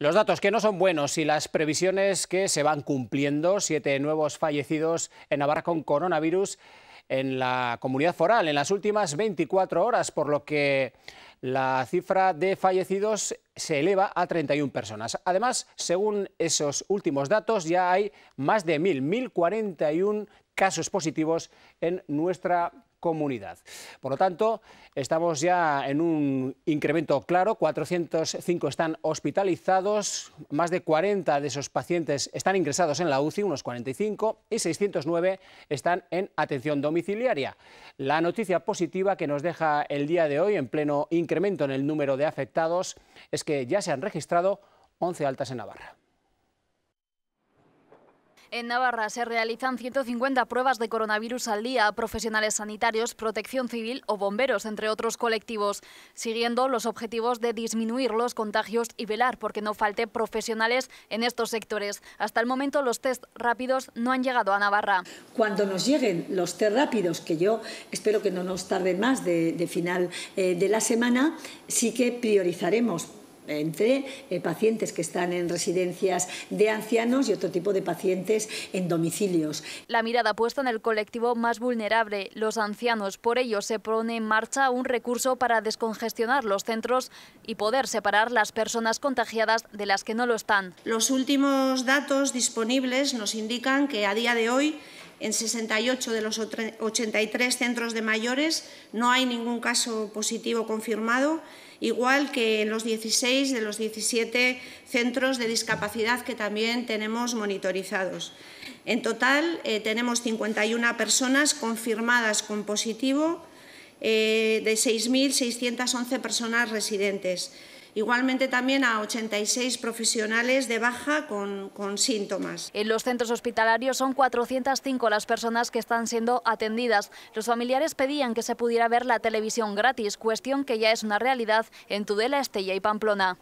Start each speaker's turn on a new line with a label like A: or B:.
A: Los datos que no son buenos y las previsiones que se van cumpliendo, siete nuevos fallecidos en Navarra con coronavirus en la comunidad foral en las últimas 24 horas, por lo que la cifra de fallecidos se eleva a 31 personas. Además, según esos últimos datos, ya hay más de 1.000, 1.041 casos positivos en nuestra comunidad. Por lo tanto, estamos ya en un incremento claro, 405 están hospitalizados, más de 40 de esos pacientes están ingresados en la UCI, unos 45, y 609 están en atención domiciliaria. La noticia positiva que nos deja el día de hoy, en pleno incremento en el número de afectados, es que ya se han registrado 11 altas en Navarra.
B: En Navarra se realizan 150 pruebas de coronavirus al día a profesionales sanitarios, protección civil o bomberos, entre otros colectivos, siguiendo los objetivos de disminuir los contagios y velar porque no falte profesionales en estos sectores. Hasta el momento los test rápidos no
C: han llegado a Navarra. Cuando nos lleguen los test rápidos, que yo espero que no nos tarden más de, final eh, de la semana, sí que priorizaremos entre eh, pacientes que están en residencias de ancianos y otro tipo de pacientes en domicilios.
B: La mirada puesta en el colectivo más vulnerable, los ancianos. Por ello se pone en marcha un recurso para descongestionar los centros y poder separar las personas contagiadas de las que no lo están. Los últimos datos disponibles nos indican que
D: a día de hoy en 68 de los 83 centros de mayores no hay ningún caso positivo confirmado, igual que en los 16 de los 17 centros de discapacidad que también tenemos monitorizados. En total, eh, tenemos 51 personas confirmadas con positivo eh, de 6.611 personas residentes. Igualmente también a
B: 86 profesionales de baja con, síntomas. En los centros hospitalarios son 405 las personas que están siendo atendidas. Los familiares pedían que se pudiera ver la televisión gratis, cuestión que ya es una realidad en Tudela, Estella y Pamplona.